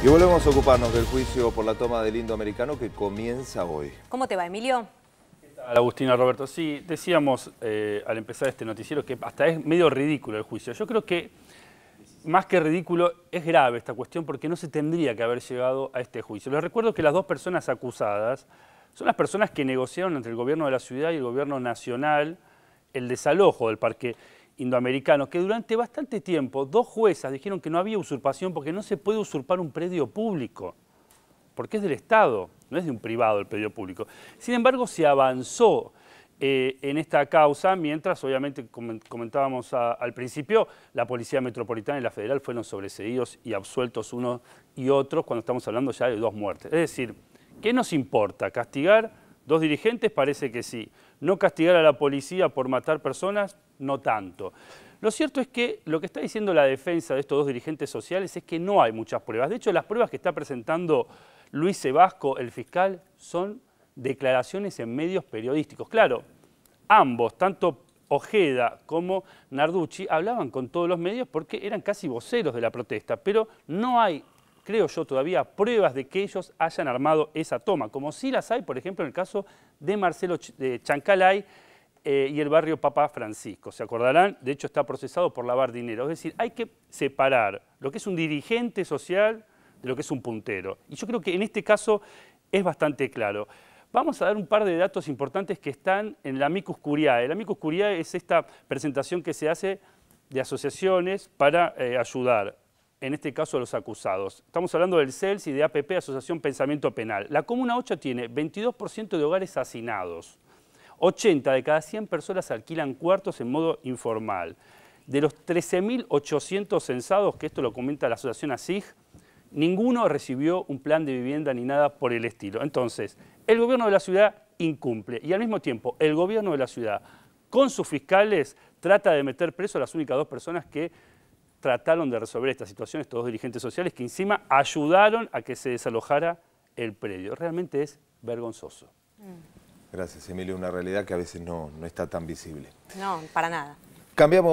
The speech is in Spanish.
Y volvemos a ocuparnos del juicio por la toma del americano que comienza hoy. ¿Cómo te va, Emilio? ¿Qué tal, Agustina, Roberto? Sí, decíamos eh, al empezar este noticiero que hasta es medio ridículo el juicio. Yo creo que más que ridículo, es grave esta cuestión porque no se tendría que haber llegado a este juicio. Les recuerdo que las dos personas acusadas son las personas que negociaron entre el gobierno de la ciudad y el gobierno nacional el desalojo del parque indoamericanos que durante bastante tiempo dos juezas dijeron que no había usurpación porque no se puede usurpar un predio público, porque es del Estado, no es de un privado el predio público. Sin embargo, se avanzó eh, en esta causa, mientras obviamente comentábamos al principio, la Policía Metropolitana y la Federal fueron sobreseídos y absueltos unos y otros cuando estamos hablando ya de dos muertes. Es decir, ¿qué nos importa? ¿Castigar dos dirigentes? Parece que sí. ¿No castigar a la policía por matar personas? no tanto. Lo cierto es que lo que está diciendo la defensa de estos dos dirigentes sociales es que no hay muchas pruebas. De hecho, las pruebas que está presentando Luis Sebasco, el fiscal, son declaraciones en medios periodísticos. Claro, ambos, tanto Ojeda como Narducci, hablaban con todos los medios porque eran casi voceros de la protesta, pero no hay creo yo todavía, pruebas de que ellos hayan armado esa toma, como sí las hay, por ejemplo, en el caso de Marcelo Chancalay, eh, y el barrio Papa Francisco. Se acordarán, de hecho está procesado por lavar dinero. Es decir, hay que separar lo que es un dirigente social de lo que es un puntero. Y yo creo que en este caso es bastante claro. Vamos a dar un par de datos importantes que están en la Micus Curiae. La Micus Curiae es esta presentación que se hace de asociaciones para eh, ayudar, en este caso a los acusados. Estamos hablando del CELSI, y de APP, Asociación Pensamiento Penal. La Comuna 8 tiene 22% de hogares hacinados, 80 de cada 100 personas alquilan cuartos en modo informal. De los 13.800 censados, que esto lo comenta la asociación ASIG, ninguno recibió un plan de vivienda ni nada por el estilo. Entonces, el gobierno de la ciudad incumple y al mismo tiempo el gobierno de la ciudad con sus fiscales trata de meter preso a las únicas dos personas que trataron de resolver esta situación, estos dos dirigentes sociales que encima ayudaron a que se desalojara el predio. Realmente es vergonzoso. Mm. Gracias, Emilio. Una realidad que a veces no, no está tan visible. No, para nada. Cambiamos.